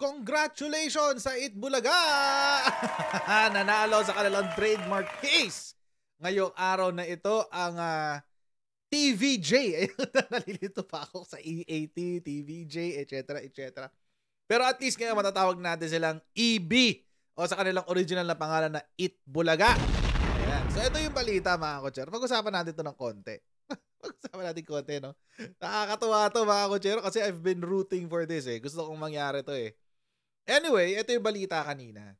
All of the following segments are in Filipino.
Congratulations sa Itbulaga! Nanalo sa kanilang trademark case. Ngayong araw na ito ang uh, ah, TVJ. Ayun, nalilito pa ako sa EAT, TVJ, etc. etc. Pero at least ngayon matatawag natin silang EB o sa kanilang original na pangalan na Itbulaga. Ayan. So ito yung balita mga kotser. Pag-usapan natin to ng konti. Pag-usapan natin konti, no? Nakakatuwa to mga kotsero kasi I've been rooting for this eh. Gusto kong mangyari to eh Anyway, ito yung balita kanina.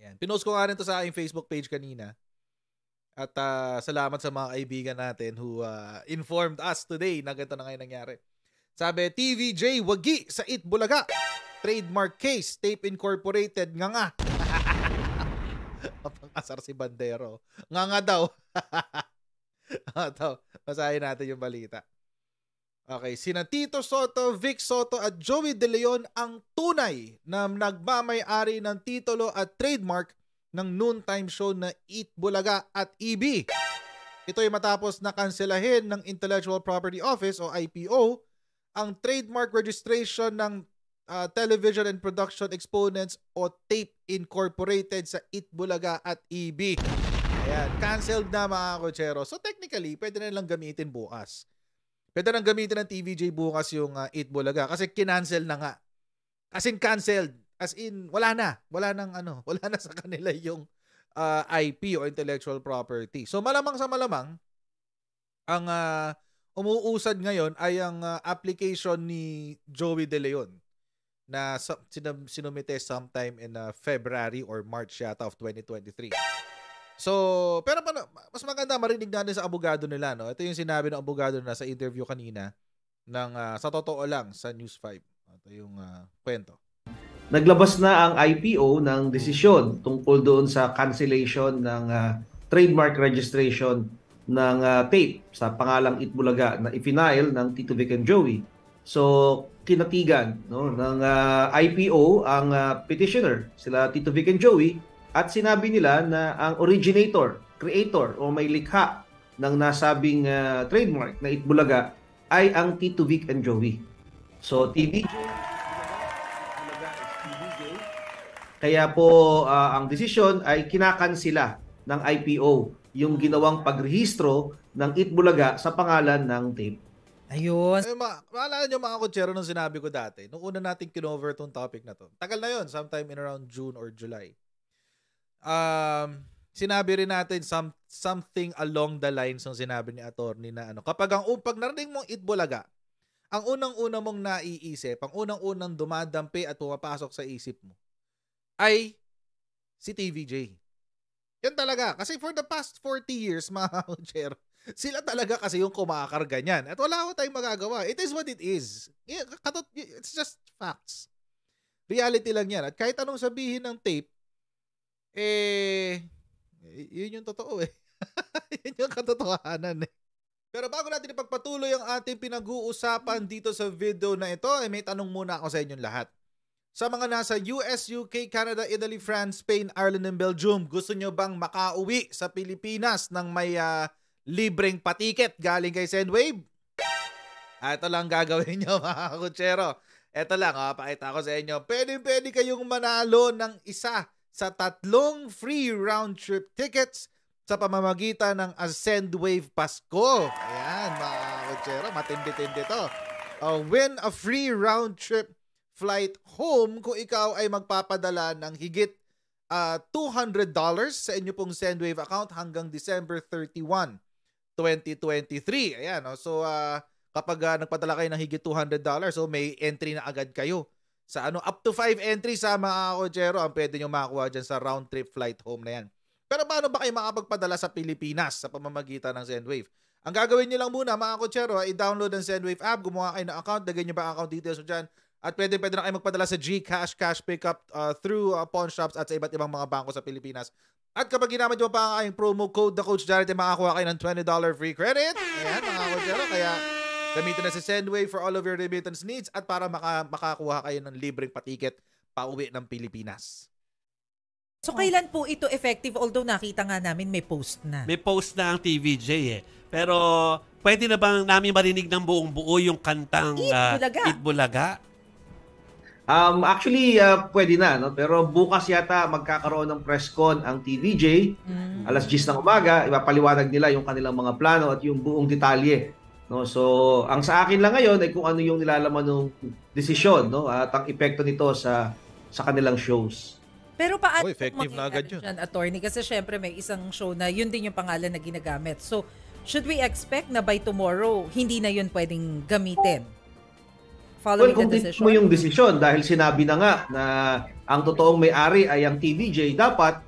Yan. Pinost ko nga rin to sa aking Facebook page kanina. At uh, salamat sa mga kaibigan natin who uh, informed us today na ganito na ngayon nangyari. Sabi, TVJ Wagi sa It Bulaga. Trademark case, tape incorporated, nga nga. Pangasar si Bandero. Nga nga daw. Ito, masahin natin yung balita. Okay, sina Tito Soto, Vic Soto at Joey De Leon ang tunay na nagmamay-ari ng titulo at trademark ng noontime show na Eat Bulaga at EB. Ito ay matapos na kanselahin ng Intellectual Property Office o IPO ang trademark registration ng uh, Television and Production Exponents o TAPE Incorporated sa Eat Bulaga at EB. Ayan, canceled na mga kutsero. So technically, pwede na lang gamitin bukas. Pwede nang gamitin ng TVJ bukas yung uh, ah, 8 Bulaga kasi kinancel na nga. As in canceled. As in, wala na. Wala nang ano, wala na sa kanila yung uh, ah, IP o intellectual property. So malamang sa malamang, ang uh, umuusad ngayon ay ang uh, application ni Joey De Leon na sinum- sinumite sometime in uh, February or March yata of 2023. So, pero pa, mas maganda marinig natin sa abogado nila, no? Ito yung sinabi ng abogado na sa interview kanina ng uh, sa totoo lang sa News 5. Ito yung uh, kwento. Naglabas na ang IPO ng desisyon tungkol doon sa cancellation ng uh, trademark registration ng uh, tape sa pangalang Itbulaga na ipinail ng Tito Vic and Joey. So, kinatigan no, ng uh, IPO ang uh, petitioner, sila Tito Vic and Joey, at sinabi nila na ang originator, creator o may likha ng nasabing uh, trademark na Itbulaga ay ang Tito Vic and Joey. So TVJ Kaya po uh, ang desisyon ay kinakansila ng IPO yung ginawang pagrehistro ng Itbulaga sa pangalan ng tape. Ayun. Eh, ma- maalala nyo mga kutsero nung sinabi ko dati, nung una natin kinover tong topic na to. Tagal na yon sometime in around June or July um, sinabi rin natin some, something along the lines ng sinabi ni attorney na ano, kapag ang upag narinig mong itbulaga, ang unang-una mong naiisip, ang unang-unang dumadampi at pumapasok sa isip mo ay si TVJ. Yan talaga. Kasi for the past 40 years, mga chair, sila talaga kasi yung kumakarga niyan. At wala ko tayong magagawa. It is what it is. It's just facts. Reality lang yan. At kahit anong sabihin ng tape, eh, yun yung totoo eh. yun yung katotohanan eh. Pero bago natin ipagpatuloy ang ating pinag-uusapan dito sa video na ito, eh, may tanong muna ako sa inyong lahat. Sa mga nasa US, UK, Canada, Italy, France, Spain, Ireland, and Belgium, gusto nyo bang makauwi sa Pilipinas ng may uh, libreng patiket galing kay Sendwave? Ah, ito lang gagawin nyo mga kutsero. Ito lang, ha, oh, pakita ko sa inyo. Pwede, pwede kayong manalo ng isa sa tatlong free round-trip tickets sa pamamagitan ng Ascend Wave Pasko. Ayan, mga kutsero, matindi-tindi to. Uh, win a free round-trip flight home kung ikaw ay magpapadala ng higit uh, $200 sa inyo pong Sendwave account hanggang December 31, 2023. Ayan, oh, so uh, kapag uh, nagpadala kayo ng higit $200, so may entry na agad kayo sa ano up to 5 entries sa mga kodyero ang pwede nyo makuha diyan sa round trip flight home na yan. Pero paano ba kayo makapagpadala sa Pilipinas sa pamamagitan ng Sendwave? Ang gagawin niyo lang muna mga kodyero ay download ang Sendwave app, gumawa kayo ng account, lagyan nyo ba account details mo dyan at pwede pwede na kayo magpadala sa GCash, cash pickup uh, through uh, ah, pawn shops at sa iba't ibang mga bangko sa Pilipinas. At kapag ginamit niyo pa ang aking promo code, the Coach Jared, makakakuha kayo ng $20 free credit. Ayan mga kodyero, kaya Gamitin na si Sendway for all of your remittance needs at para maka, makakuha kayo ng libreng patiket pauwi ng Pilipinas. So kailan po ito effective although nakita nga namin may post na. May post na ang TVJ eh. Pero pwede na bang namin marinig ng buong buo yung kantang Eat uh, Eat Bulaga? Um, actually, uh, pwede na. No? Pero bukas yata magkakaroon ng press con ang TVJ. Mm. Alas 10 ng umaga, ipapaliwanag nila yung kanilang mga plano at yung buong detalye No, so ang sa akin lang ngayon ay kung ano yung nilalaman ng desisyon, no, at ang epekto nito sa sa kanilang shows. Pero paano oh, effective na agad yun. attorney, kasi syempre may isang show na yun din yung pangalan na ginagamit. So, should we expect na by tomorrow, hindi na yun pwedeng gamitin? Following well, kung the decision. mo yung desisyon, dahil sinabi na nga na ang totoong may-ari ay ang TVJ, dapat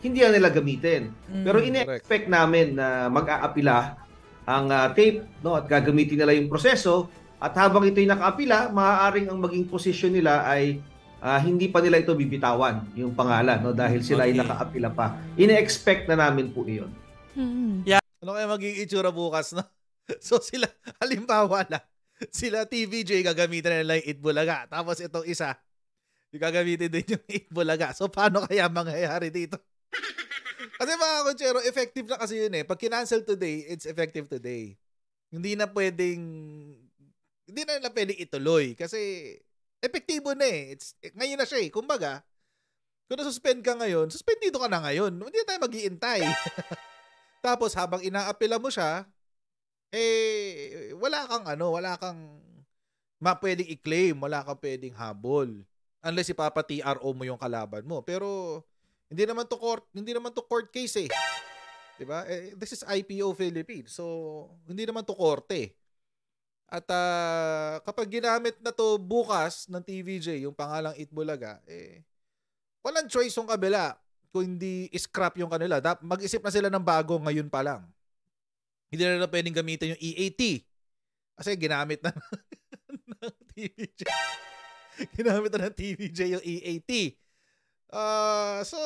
hindi na nila gamitin. Mm. Pero ine-expect namin na mag-aapila ang uh, tape no at gagamitin nila yung proseso at habang ito'y nakaapila, maaaring ang maging posisyon nila ay uh, hindi pa nila ito bibitawan yung pangalan no dahil sila okay. ay nakaapila pa. Ine-expect na namin po iyon. Hmm. Yeah. Ano kaya magiging itsura bukas no So sila halimbawa lang sila TVJ gagamitin nila yung Itbulaga tapos itong isa gagamitin din yung Itbulaga. So paano kaya mangyayari dito? Kasi mga kutsero, effective na kasi yun eh. Pag kinancel today, it's effective today. Hindi na pwedeng, hindi na nila pwedeng ituloy. Kasi, epektibo na eh. It's, ngayon na siya eh. Kumbaga, kung na-suspend ka ngayon, suspendido ka na ngayon. Hindi na tayo mag Tapos habang inaapila mo siya, eh, wala kang ano, wala kang mapwedeng i-claim, wala kang pwedeng habol. Unless ipapa-TRO mo yung kalaban mo. Pero, hindi naman to court, hindi naman to court case eh. 'Di ba? Eh, this is IPO Philippines. So, hindi naman to korte. Eh. At uh, kapag ginamit na to bukas ng TVJ, yung pangalang Itbulaga, eh, walang choice yung kabila kung hindi scrap yung kanila. Mag-isip na sila ng bago ngayon pa lang. Hindi na, na pwedeng gamitin yung EAT. Kasi ginamit na ng TVJ. ginamit na ng TVJ yung EAT. Uh, so,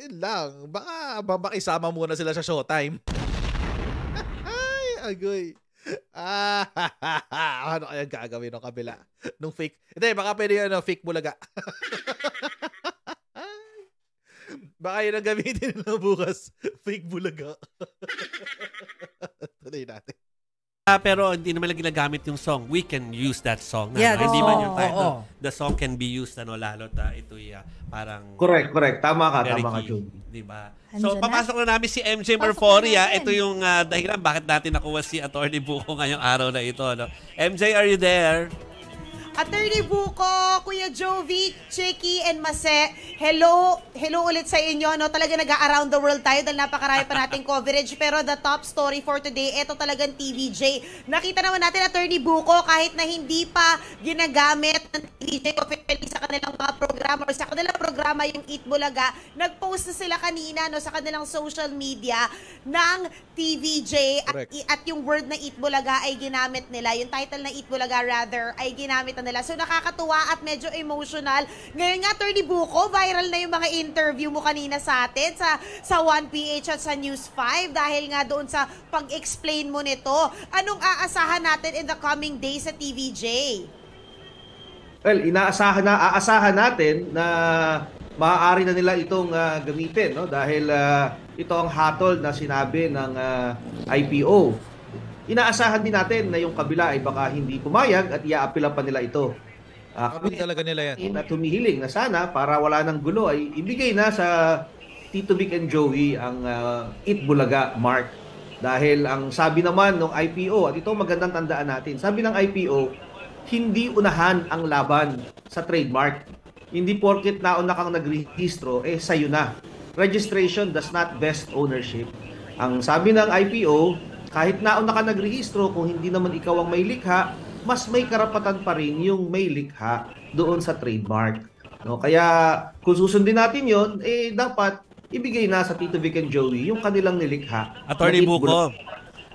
yun lang. Baka, babakisama muna sila sa showtime. Ay, agoy. Ah, ano kaya gagawin ng kabila? Nung fake. Hindi, baka pwede yun, ano, fake bulaga. baka yun ang gamitin nila bukas. Fake bulaga. Tuloy natin. Uh, pero hindi naman lang ginagamit yung song. We can use that song. yeah, no? Hindi man yung title. Oh, oh. The song can be used ano lalo ta ito uh, parang Correct, correct. Tama ka, tama ka, Jun. 'Di ba? So Andiyan papasok na? namin si MJ Merforia. Ah. Ito yung uh, dahilan bakit natin nakuha si Attorney Buko ngayong araw na ito, ano. MJ, are you there? Attorney Buko, Kuya Jovi, Chiki, and Mase, hello, hello ulit sa inyo. No? Talaga nag-around the world tayo dahil napakarami pa nating coverage. Pero the top story for today, ito talagang TVJ. Nakita naman natin, Attorney Buko, kahit na hindi pa ginagamit ng TVJ officially kanilang mga programa or sa kanilang programa yung Eat Bulaga, nag-post na sila kanina no, sa kanilang social media ng TVJ at, at yung word na Eat Bulaga ay ginamit nila. Yung title na Eat Bulaga rather ay ginamit na nila. So nakakatuwa at medyo emotional. Ngayon nga, Attorney Buko, viral na yung mga interview mo kanina sa atin sa, sa 1PH at sa News 5 dahil nga doon sa pag-explain mo nito. Anong aasahan natin in the coming days sa TVJ? well, inaasahan na aasahan natin na maaari na nila itong uh, gamitin no dahil uh, ito ang hatol na sinabi ng uh, ah, IPO. Inaasahan din natin na yung kabila ay baka hindi pumayag at iaapila pa nila ito. Uh, kami talaga nila yan. At humihiling na sana para wala ng gulo ay ibigay na sa Tito Vic and Joey ang uh, Itbulaga mark dahil ang sabi naman ng IPO at ito magandang tandaan natin. Sabi ng IPO, hindi unahan ang laban sa trademark. Hindi porket nauna kang nagrehistro, eh sa'yo na. Registration does not best ownership. Ang sabi ng IPO, kahit nauna ka nagrehistro, kung hindi naman ikaw ang may likha, mas may karapatan pa rin yung may likha doon sa trademark. No? Kaya kung susundin natin yon eh dapat ibigay na sa Tito Vic and Joey yung kanilang nilikha. Attorney Buko,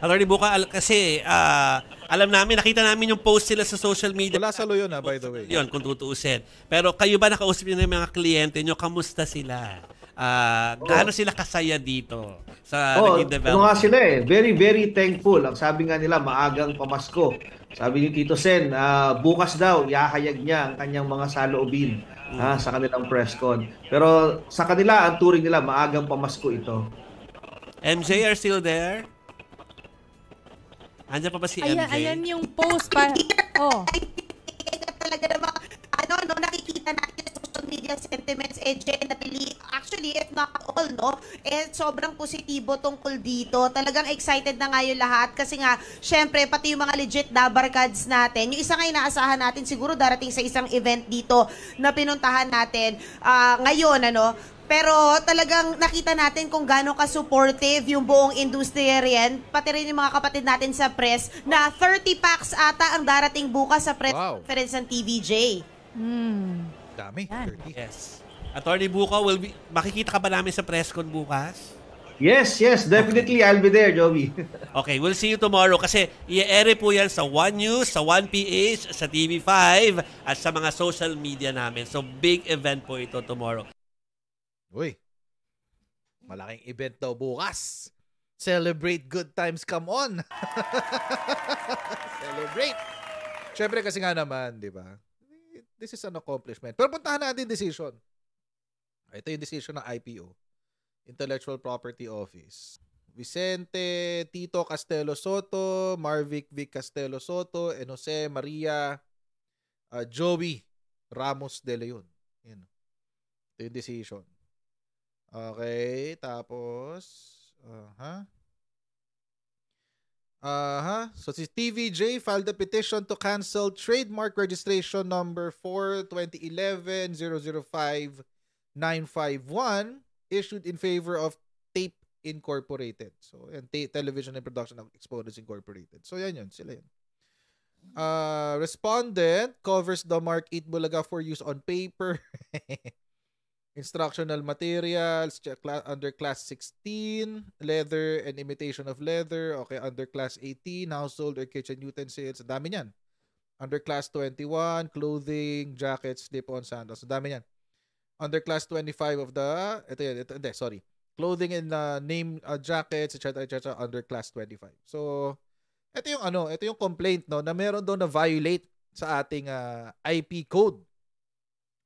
Attorney Buka, al- kasi uh, alam namin, nakita namin yung post sila sa social media. Wala salo yun, ha, ah, by the way. Yun, kung tutuusin. Pero kayo ba nakausap niyo na yung mga kliyente nyo? Kamusta sila? Uh, gaano sila kasaya dito sa oh, naging development? Ano nga sila eh, very very thankful. Ang sabi nga nila, maagang pamasko. Sabi ni Tito Sen, uh, bukas daw, yahayag niya ang kanyang mga saloobin mm. ha, hmm. sa kanilang press con. Pero sa kanila, ang turing nila, maagang pamasko ito. MJ, are still there? Andiyan pa ba si MJ? Ayan, ayan yung post pa. Oh. talaga naman, ano, no, nakikita natin media sentiments, eh, Jen, napili, actually, if not all, no, eh, sobrang positibo tungkol dito. Talagang excited na nga yung lahat kasi nga, syempre, pati yung mga legit na barkads natin, yung isa nga inaasahan natin, siguro darating sa isang event dito na pinuntahan natin uh, ngayon, ano, pero talagang nakita natin kung gaano ka-supportive yung buong industriya riyan, pati rin yung mga kapatid natin sa press, na 30 packs ata ang darating bukas sa press wow. conference ng TVJ. Mm. Dami, Yan. 30. Yes. Attorney Buko, will be, makikita ka ba namin sa press con bukas? Yes, yes, definitely I'll be there, Joby. okay, we'll see you tomorrow kasi i-air po yan sa One News, sa 1PH, sa TV5 at sa mga social media namin. So big event po ito tomorrow. Uy, malaking event daw bukas. Celebrate good times, come on! Celebrate! Siyempre kasi nga naman, di ba? this is an accomplishment. Pero puntahan natin decision. Ito yung decision ng IPO. Intellectual Property Office. Vicente, Tito Castelo Soto, Marvic Vic Castelo Soto, and Jose Maria uh, Joey Ramos de Leon. Yan. Ito yung decision. Okay, tapos, uh, Huh? Uh-huh. So si TVJ filed a petition to cancel trademark registration number 4-2011-005-951 issued in favor of Tape Incorporated. So, and T- Television and Production of Exponents Incorporated. So, yan yun. Sila yun. Uh, respondent covers the mark Eat Bulaga for use on paper. instructional materials, under class 16, leather and imitation of leather, okay, under class 18, household or kitchen utensils, dami niyan. Under class 21, clothing, jackets, slip-on, sandals, dami niyan. Under class 25 of the, ito yan, ito, hindi, sorry. Clothing and uh, name uh, jackets, etc., etc., under class 25. So, ito yung ano, ito yung complaint, no, na meron daw na violate sa ating uh, IP code.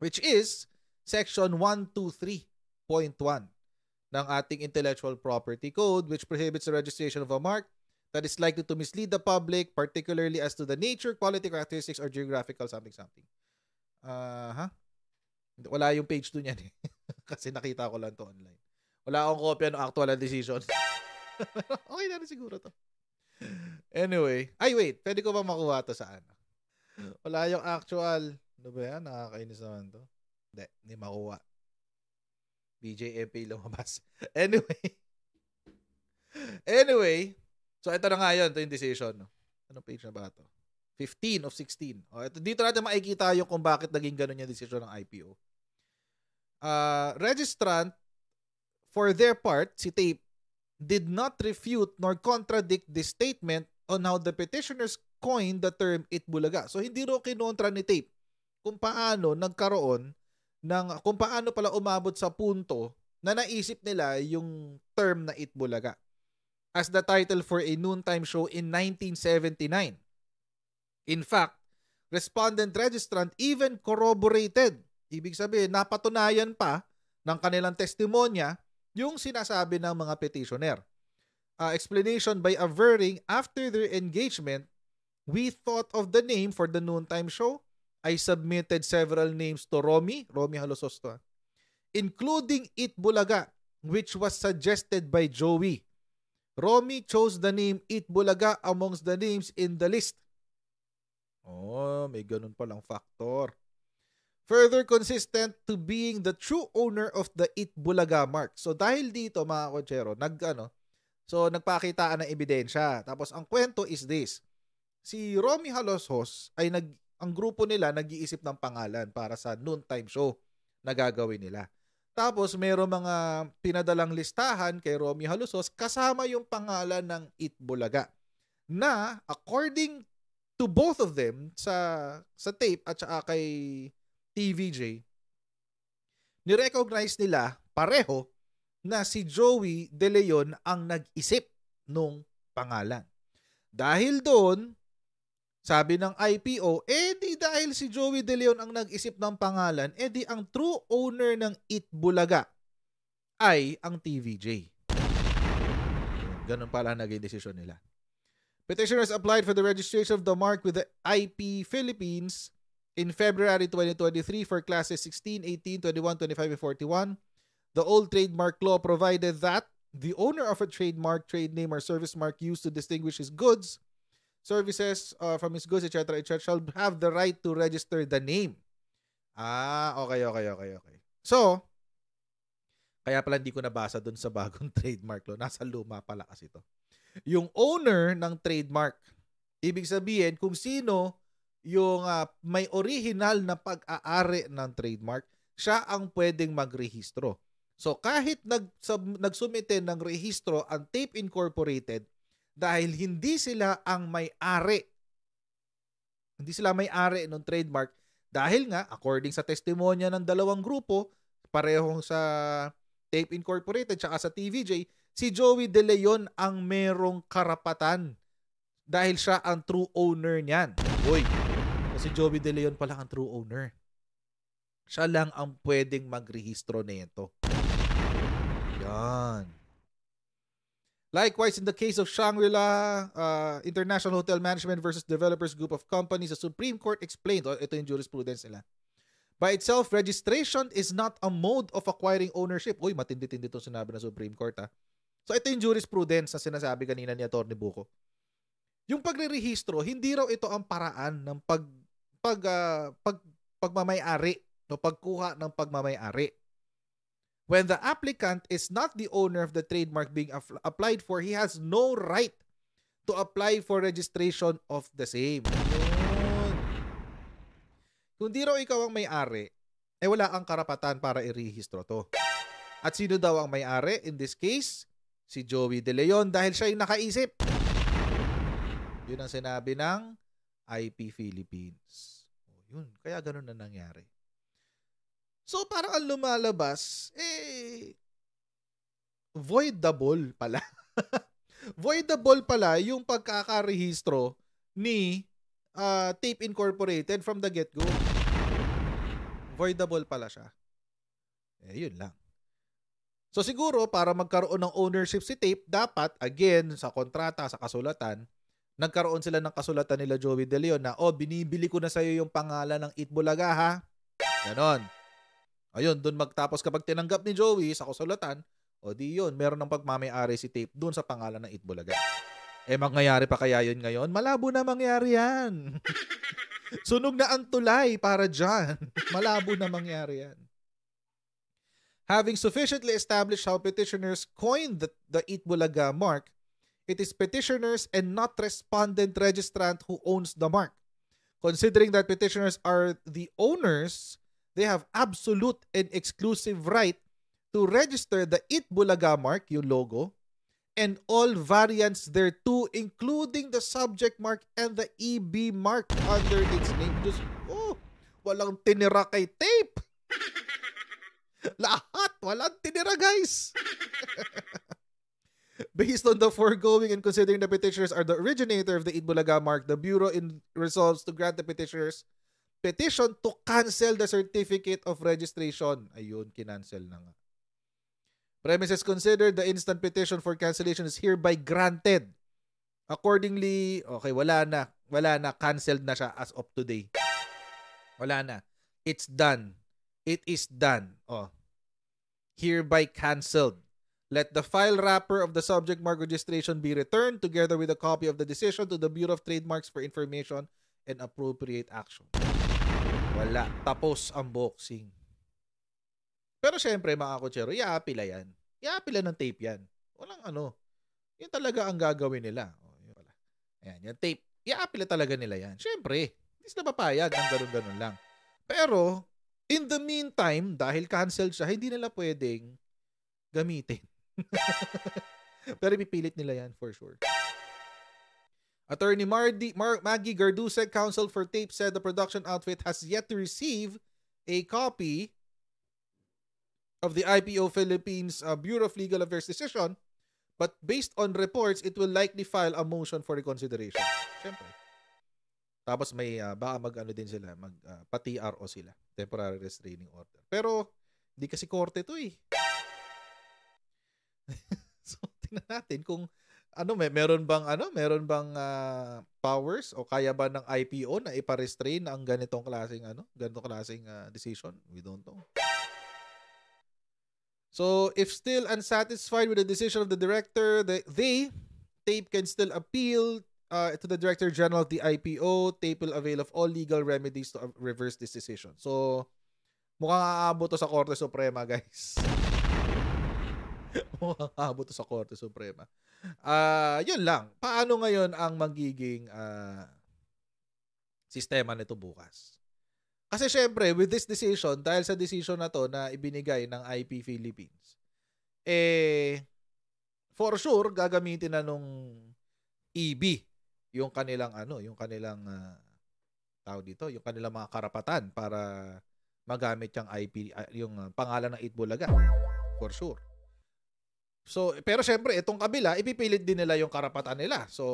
Which is, Section 123.1 ng ating Intellectual Property Code which prohibits the registration of a mark that is likely to mislead the public particularly as to the nature, quality, characteristics, or geographical something something. Uh, huh? Wala yung page 2 niyan eh. Kasi nakita ko lang to online. Wala akong kopya ng actual decision. okay na siguro to. Anyway. Ay, wait. Pwede ko ba makuha to sa ano? Wala yung actual. Ano ba yan? Nakakainis naman to. Hindi, hindi makuha. BJFA lumabas. anyway. anyway. So, ito na nga yun. Ito yung decision. Anong page na ba ito? 15 of 16. Oh, ito, dito natin makikita yung kung bakit naging ganun yung decision ng IPO. Uh, ah, registrant, for their part, si TAPE, did not refute nor contradict the statement on how the petitioners coined the term Itbulaga. So, hindi ro kinontra ni TAPE kung paano nagkaroon ng kung paano pala umabot sa punto na naisip nila yung term na Itbulaga as the title for a noontime show in 1979. In fact, respondent registrant even corroborated, ibig sabihin napatunayan pa ng kanilang testimonya yung sinasabi ng mga petitioner. Uh, explanation by averring after their engagement, we thought of the name for the noontime show I submitted several names to Romy, Romy Halososto, including It Bulaga, which was suggested by Joey. Romy chose the name It Bulaga amongst the names in the list. Oh, may ganun palang factor. Further consistent to being the true owner of the It Bulaga mark. So dahil dito mga kotsero, nag ano, so nagpakitaan ng ebidensya. Tapos ang kwento is this. Si Romy Halosos ay nag ang grupo nila nag-iisip ng pangalan para sa noontime show na gagawin nila. Tapos mayroong mga pinadalang listahan kay Romy Halusos kasama yung pangalan ng Itbulaga na according to both of them sa sa tape at saka kay TVJ nirecognize nila pareho na si Joey De Leon ang nag-isip nung pangalan. Dahil doon, sabi ng IPO, eh dahil si Joey De Leon ang nag-isip ng pangalan, eh ang true owner ng It Bulaga ay ang TVJ. Ganun pala naging desisyon nila. Petitioners applied for the registration of the mark with the IP Philippines in February 2023 for classes 16, 18, 21, 25, and 41. The old trademark law provided that the owner of a trademark, trade name, or service mark used to distinguish his goods – services uh, from his goods, etc., etc., shall have the right to register the name. Ah, okay, okay, okay, okay. So, kaya pala hindi ko nabasa dun sa bagong trademark law. Nasa luma pala kasi ito. Yung owner ng trademark, ibig sabihin kung sino yung uh, may original na pag-aari ng trademark, siya ang pwedeng magrehistro. So kahit nag sub, nagsumite ng rehistro ang Tape Incorporated, dahil hindi sila ang may-ari. Hindi sila may-ari ng trademark dahil nga according sa testimonya ng dalawang grupo, parehong sa Tape Incorporated tsaka sa TVJ, si Joey De Leon ang merong karapatan dahil siya ang true owner niyan. Uy, si Joey De Leon pala ang true owner. Siya lang ang pwedeng magrehistro nito. Yan. Likewise, in the case of Shangri-La uh, International Hotel Management versus Developers Group of Companies, the Supreme Court explained, oh, ito yung jurisprudence nila. By itself, registration is not a mode of acquiring ownership. Uy, matindi-tindi itong sinabi ng Supreme Court ha. Ah. So ito yung jurisprudence na sinasabi kanina ni Atty. Buko. Yung pagre-rehistro, hindi raw ito ang paraan ng pag pag uh, pag pagmamay-ari o no, pagkuha ng pagmamay-ari. When the applicant is not the owner of the trademark being applied for, he has no right to apply for registration of the same. Yun. Kung di raw ikaw ang may-ari, eh wala ang karapatan para irehistro to. At sino daw ang may-ari? In this case, si Joey De Leon dahil siya yung nakaisip. Yun ang sinabi ng IP Philippines. O, oh, yun, kaya ganun na nangyari. So parang ang lumalabas, eh, voidable pala. voidable pala yung pagkakarehistro ni uh, Tape Incorporated from the get-go. Voidable pala siya. Eh, yun lang. So siguro para magkaroon ng ownership si Tape, dapat again sa kontrata, sa kasulatan, nagkaroon sila ng kasulatan nila Joey De Leon na, oh, binibili ko na sa'yo yung pangalan ng Itbulaga, ha? Ganon. Ayun, doon magtapos kapag tinanggap ni Joey sa kusulatan, o di yun, meron ng pagmamayari si Tape doon sa pangalan ng Itbulaga. Eh, mangyayari pa kaya yun ngayon? Malabo na mangyari yan. Sunog na ang tulay para dyan. Malabo na mangyari yan. Having sufficiently established how petitioners coined the, the Itbulaga mark, it is petitioners and not respondent registrant who owns the mark. Considering that petitioners are the owners they have absolute and exclusive right to register the It Bulaga mark, yung logo, and all variants thereto, including the subject mark and the EB mark under its name. Just, oh, walang tinira kay tape. Lahat, walang tinira, guys. Based on the foregoing and considering the petitioners are the originator of the Itbulaga mark, the Bureau in resolves to grant the petitioners petition to cancel the certificate of registration. Ayun, kinancel na nga. Premises considered, the instant petition for cancellation is hereby granted. Accordingly, okay, wala na. Wala na. Canceled na siya as of today. Wala na. It's done. It is done. Oh. Hereby canceled. Let the file wrapper of the subject mark registration be returned together with a copy of the decision to the Bureau of Trademarks for information and appropriate action. Wala. Tapos ang boxing. Pero syempre mga kutsero, iaapila yan. Iaapila ng tape yan. Walang ano. Yun talaga ang gagawin nila. Oh, yun pala. Ayan, yung tape. Iaapila talaga nila yan. Syempre, hindi sila papayag ng ganun-ganun lang. Pero, in the meantime, dahil canceled siya, hindi nila pwedeng gamitin. Pero pipilit nila yan for sure. Attorney Mardi, Mar- Maggie Gardusek, counsel for Tape, said the production outfit has yet to receive a copy of the IPO Philippines uh, Bureau of Legal Affairs decision, but based on reports, it will likely file a motion for reconsideration. Siyempre. Tapos may uh, baka mag-ano din sila, mag uh, pa-TRO sila, temporary restraining order. Pero hindi kasi korte 'to eh. so tingnan natin kung ano may meron bang ano meron bang uh, powers o kaya ba ng IPO na ipa-restrain ang ganitong klaseng ano ganitong klaseng uh, decision we don't know So if still unsatisfied with the decision of the director the, they tape can still appeal uh, to the director general of the IPO tape will avail of all legal remedies to uh, reverse this decision So mukhang aabot to sa Korte Suprema guys Makakabot sa Korte Suprema. Ah, uh, 'yun lang. Paano ngayon ang magiging uh, sistema nito bukas? Kasi syempre, with this decision, dahil sa decision na to na ibinigay ng IP Philippines, eh, for sure, gagamitin na nung EB yung kanilang ano, yung kanilang uh, ah, tao dito, yung kanilang mga karapatan para magamit yung IP, uh, ah, yung pangalan ng Itbulaga. For sure. So, pero syempre, itong kabila, ipipilit din nila yung karapatan nila. So,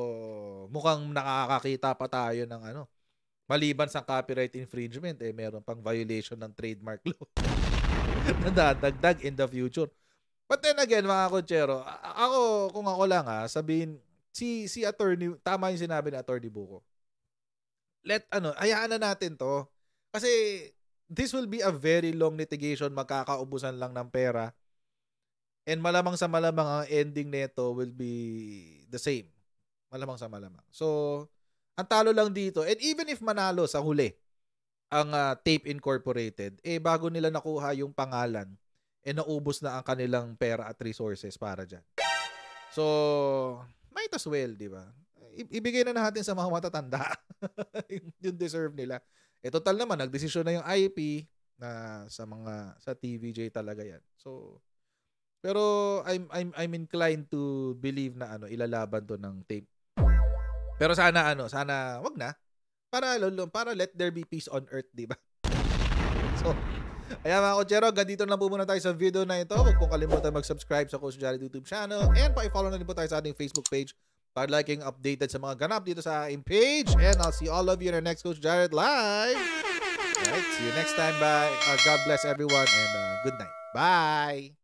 mukhang nakakakita pa tayo ng ano. Maliban sa copyright infringement, eh, meron pang violation ng trademark law na dadagdag in the future. But then again, mga kutsero, ako, kung ako lang ha, ah, sabihin, si, si attorney, tama yung sinabi ni attorney Buko. Let, ano, hayaan na natin to. Kasi, this will be a very long litigation, magkakaubusan lang ng pera And malamang sa malamang ang ending nito will be the same. Malamang sa malamang. So, ang talo lang dito, and even if manalo sa huli, ang uh, Tape Incorporated, eh bago nila nakuha yung pangalan, eh naubos na ang kanilang pera at resources para dyan. So, might as well, di ba? I- ibigay na natin sa mga matatanda yung deserve nila. Eh total naman, nagdesisyon na yung IP na sa mga sa TVJ talaga yan. So, pero I'm I'm I'm inclined to believe na ano ilalaban to ng tape. Pero sana ano, sana wag na. Para lolo, para let there be peace on earth, 'di ba? So, ayan mga kochero, ganito na po muna tayo sa video na ito. Huwag pong kalimutan mag-subscribe sa Coach Jared YouTube channel and pa-follow na rin po tayo sa ating Facebook page para liking updated sa mga ganap dito sa aking page. And I'll see all of you in our next Coach Jared Live. Right, see you next time. Bye. Uh, God bless everyone and uh, good night. Bye.